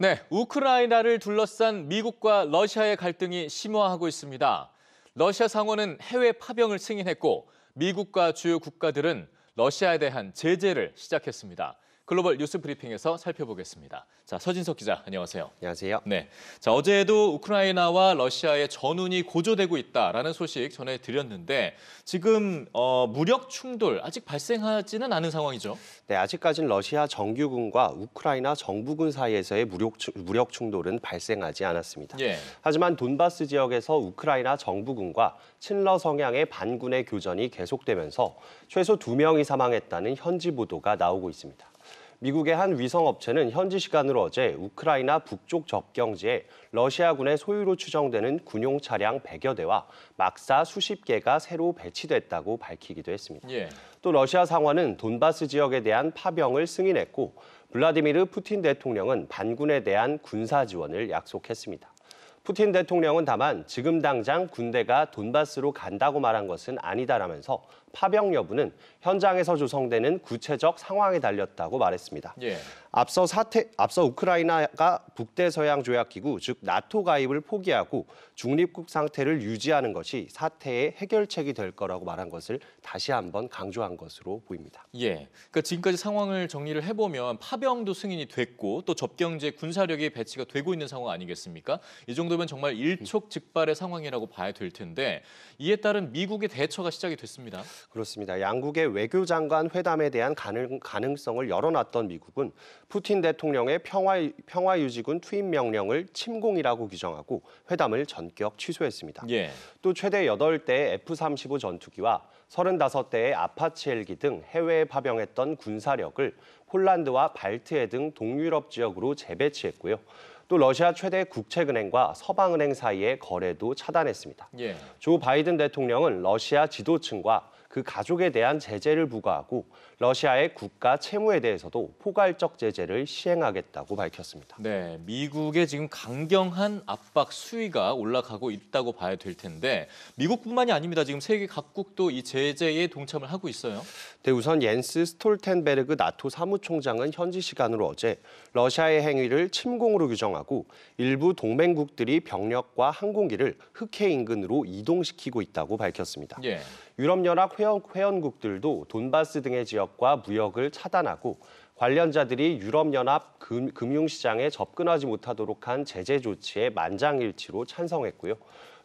네, 우크라이나를 둘러싼 미국과 러시아의 갈등이 심화하고 있습니다. 러시아 상원은 해외 파병을 승인했고 미국과 주요 국가들은 러시아에 대한 제재를 시작했습니다. 글로벌 뉴스 브리핑에서 살펴보겠습니다. 자, 서진석 기자, 안녕하세요. 안녕하세요. 네. 자, 어제도 우크라이나와 러시아의 전운이 고조되고 있다라는 소식 전해드렸는데 지금 어, 무력 충돌 아직 발생하지는 않은 상황이죠? 네, 아직까지는 러시아 정규군과 우크라이나 정부군 사이에서의 무력, 무력 충돌은 발생하지 않았습니다. 예. 하지만 돈바스 지역에서 우크라이나 정부군과 친러 성향의 반군의 교전이 계속되면서 최소 두명이 사망했다는 현지 보도가 나오고 있습니다. 미국의 한 위성업체는 현지 시간으로 어제 우크라이나 북쪽 접경지에 러시아군의 소유로 추정되는 군용 차량 100여 대와 막사 수십 개가 새로 배치됐다고 밝히기도 했습니다. 예. 또 러시아 상황은 돈바스 지역에 대한 파병을 승인했고 블라디미르 푸틴 대통령은 반군에 대한 군사 지원을 약속했습니다. 푸틴 대통령은 다만 지금 당장 군대가 돈바스로 간다고 말한 것은 아니다라면서 파병 여부는 현장에서 조성되는 구체적 상황에 달렸다고 말했습니다. 예. 앞서 사태, 앞서 우크라이나가 북대서양 조약기구 즉 나토 가입을 포기하고 중립국 상태를 유지하는 것이 사태의 해결책이 될 거라고 말한 것을 다시 한번 강조한 것으로 보입니다. 예. 그러니까 지금까지 상황을 정리를 해보면 파병도 승인이 됐고 또 접경제 군사력이 배치가 되고 있는 상황 아니겠습니까? 이 정도면 정말 일촉즉발의 상황이라고 봐야 될 텐데 이에 따른 미국의 대처가 시작이 됐습니다. 그렇습니다. 양국의 외교장관 회담에 대한 가능, 가능성을 열어놨던 미국은 푸틴 대통령의 평화, 평화유지군 투입 명령을 침공이라고 규정하고 회담을 전격 취소했습니다. 예. 또 최대 8대의 F-35 전투기와 35대의 아파치 헬기 등 해외에 파병했던 군사력을 폴란드와 발트해 등 동유럽 지역으로 재배치했고요. 또 러시아 최대 국채은행과 서방은행 사이의 거래도 차단했습니다. 예. 조 바이든 대통령은 러시아 지도층과 그 가족에 대한 제재를 부과하고 러시아의 국가 채무에 대해서도 포괄적 제재를 시행하겠다고 밝혔습니다. 네, 미국의 지금 강경한 압박 수위가 올라가고 있다고 봐야 될 텐데 미국뿐만이 아닙니다. 지금 세계 각국도 이 제재에 동참을 하고 있어요. 네, 우선 옌스 스톨텐베르그 나토 사무총장은 현지 시간으로 어제 러시아의 행위를 침공으로 규정하고 일부 동맹국들이 병력과 항공기를 흑해 인근으로 이동시키고 있다고 밝혔습니다. 예. 유럽연합 유럽 회원, 국들도 돈바스 등의 지역과 무역을 차단하고 관련자들이 유럽연합 금, 금융시장에 접근하지 못하도록 한 제재 조치에 만장일치로 찬성했고요.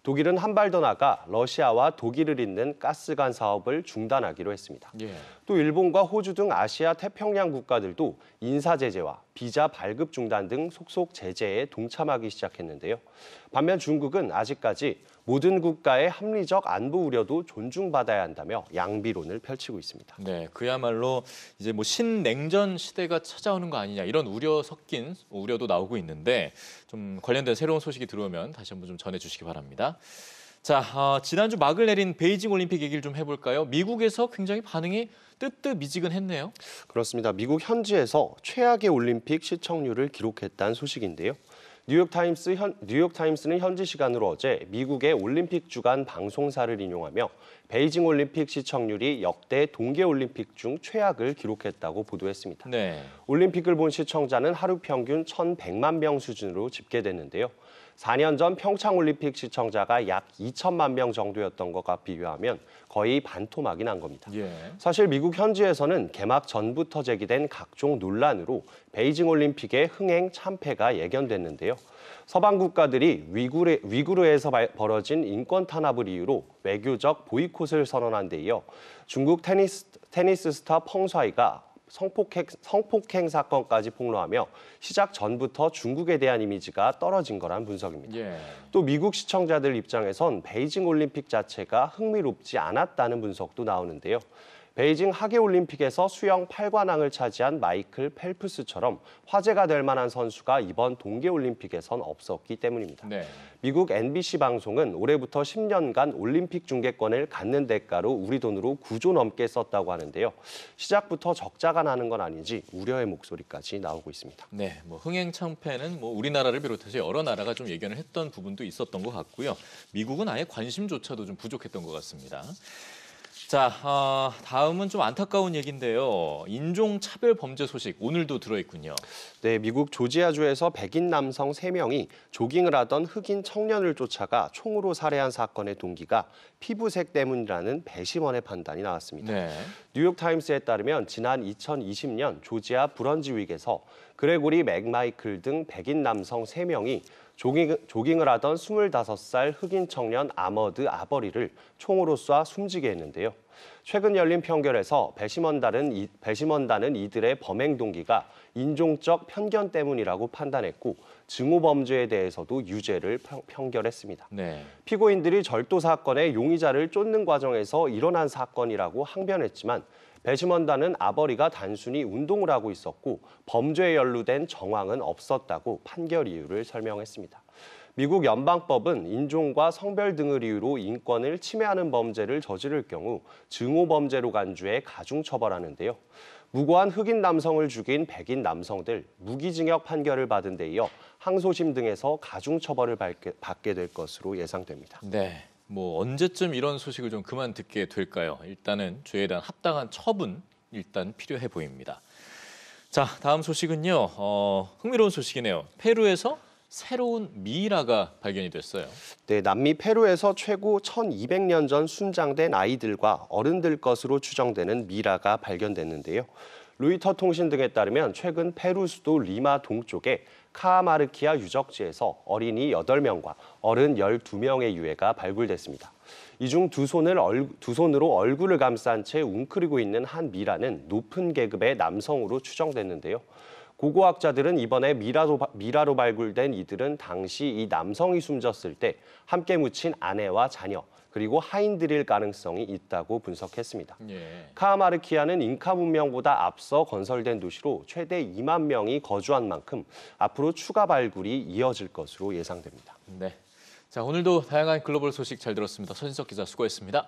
독일은 한 발 더 나가 러시아와 독일을 잇는 가스관 사업을 중단하기로 했습니다. 예. 또 일본과 호주 등 아시아 태평양 국가들도 인사 제재와 비자 발급 중단 등 속속 제재에 동참하기 시작했는데요. 반면 중국은 아직까지 모든 국가의 합리적 안보 우려도 존중받아야 한다며 양비론을 펼치고 있습니다. 네, 그야말로 이제 뭐 신냉전 시대가 찾아오는 거 아니냐 이런 우려 섞인 우려도 나오고 있는데 좀 관련된 새로운 소식이 들어오면 다시 한번 좀 전해 주시기 바랍니다. 자, 어, 지난주 막을 내린 베이징 올림픽 얘기를 좀 해볼까요? 미국에서 굉장히 반응이 뜨뜻미지근했네요. 그렇습니다. 미국 현지에서 최악의 올림픽 시청률을 기록했다는 소식인데요. 뉴욕타임스 현, 뉴욕타임스는 현지 시간으로 어제 미국의 올림픽 주간 방송사를 인용하며 베이징 올림픽 시청률이 역대 동계 올림픽 중 최악을 기록했다고 보도했습니다. 네. 올림픽을 본 시청자는 하루 평균 1,100만 명 수준으로 집계됐는데요. 4년 전 평창올림픽 시청자가 약 2천만 명 정도였던 것과 비교하면 거의 반토막이 난 겁니다. 예. 사실 미국 현지에서는 개막 전부터 제기된 각종 논란으로 베이징 올림픽의 흥행 참패가 예견됐는데요. 서방 국가들이 위구르, 위구르에서 벌어진 인권 탄압을 이유로 외교적 보이콧을 선언한 데 이어 중국 테니스, 테니스 스타 펑사이가 성폭행, 성폭행 사건까지 폭로하며 시작 전부터 중국에 대한 이미지가 떨어진 거란 분석입니다. 예. 또 미국 시청자들 입장에선 베이징 올림픽 자체가 흥미롭지 않았다는 분석도 나오는데요. 베이징 하계올림픽에서 수영 8관왕을 차지한 마이클 펠프스처럼 화제가 될 만한 선수가 이번 동계올림픽에선 없었기 때문입니다. 네. 미국 NBC 방송은 올해부터 10년간 올림픽 중계권을 갖는 대가로 우리 돈으로 9조 넘게 썼다고 하는데요. 시작부터 적자가 나는 건 아닌지 우려의 목소리까지 나오고 있습니다. 네, 뭐 흥행 창패는 뭐 우리나라를 비롯해서 여러 나라가 좀 예견을 했던 부분도 있었던 것 같고요. 미국은 아예 관심조차도 좀 부족했던 것 같습니다. 자, 어, 다음은 좀 안타까운 얘기인데요. 인종차별 범죄 소식 오늘도 들어있군요. 네, 미국 조지아주에서 백인 남성 3명이 조깅을 하던 흑인 청년을 쫓아가 총으로 살해한 사건의 동기가 피부색 때문이라는 배심원의 판단이 나왔습니다. 네. 뉴욕타임스에 따르면 지난 2020년 조지아 브런지윅에서 그레고리 맥마이클 등 백인 남성 3명이 조깅, 조깅을 하던 25살 흑인 청년 아머드 아버리를 총으로 쏴 숨지게 했는데요. 최근 열린 평결에서 배심원단은, 배심원단은 이들의 범행 동기가 인종적 편견 때문이라고 판단했고 증오 범죄에 대해서도 유죄를 평, 결했습니다 네. 피고인들이 절도 사건의 용의자를 쫓는 과정에서 일어난 사건이라고 항변했지만 배심원단은 아버리가 단순히 운동을 하고 있었고 범죄에 연루된 정황은 없었다고 판결 이유를 설명했습니다. 미국 연방법은 인종과 성별 등을 이유로 인권을 침해하는 범죄를 저지를 경우 증오범죄로 간주해 가중처벌하는데요. 무고한 흑인 남성을 죽인 백인 남성들 무기징역 판결을 받은 데 이어 항소심 등에서 가중 처벌을 받게 될 것으로 예상됩니다. 네. 뭐 언제쯤 이런 소식을 좀 그만 듣게 될까요? 일단은 죄에 대한 합당한 처분 일단 필요해 보입니다. 자, 다음 소식은요. 어, 흥미로운 소식이네요. 페루에서 새로운 미이라가 발견이 됐어요. 네, 남미 페루에서 최고 1200년 전 순장된 아이들과 어른들 것으로 추정되는 미이라가 발견됐는데요. 루이터 통신 등에 따르면 최근 페루 수도 리마 동쪽에 카마르키아 유적지에서 어린이 8명과 어른 12명의 유해가 발굴됐습니다. 이 중 두 손을 얼, 두 손으로 얼굴을 감싼 채 웅크리고 있는 한 미라는 높은 계급의 남성으로 추정됐는데요. 고고학자들은 이번에 미라로, 미라로 발굴된 이들은 당시 이 남성이 숨졌을 때 함께 묻힌 아내와 자녀 그리고 하인들일 가능성이 있다고 분석했습니다. 예. 카마르키아는 잉카 문명보다 앞서 건설된 도시로 최대 2만 명이 거주한 만큼 앞으로 추가 발굴이 이어질 것으로 예상됩니다. 네. 자, 오늘도 다양한 글로벌 소식 잘 들었습니다. 서진석 기자 수고했습니다.